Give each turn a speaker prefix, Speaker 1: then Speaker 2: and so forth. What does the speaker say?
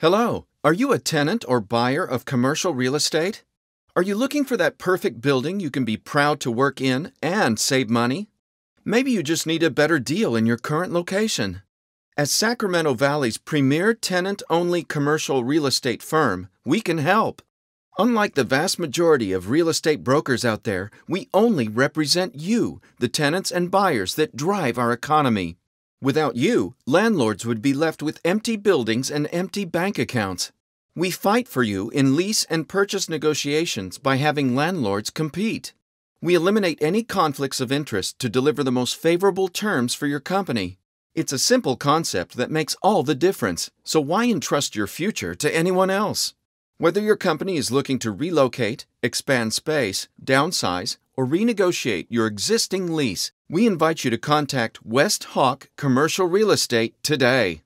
Speaker 1: Hello, are you a tenant or buyer of commercial real estate? Are you looking for that perfect building you can be proud to work in and save money? Maybe you just need a better deal in your current location. As Sacramento Valley's premier tenant only commercial real estate firm, we can help. Unlike the vast majority of real estate brokers out there, we only represent you, the tenants and buyers that drive our economy. Without you, landlords would be left with empty buildings and empty bank accounts. We fight for you in lease and purchase negotiations by having landlords compete. We eliminate any conflicts of interest to deliver the most favorable terms for your company. It's a simple concept that makes all the difference, so why entrust your future to anyone else? Whether your company is looking to relocate, expand space, downsize, or renegotiate your existing lease, we invite you to contact West Hawk Commercial Real Estate today.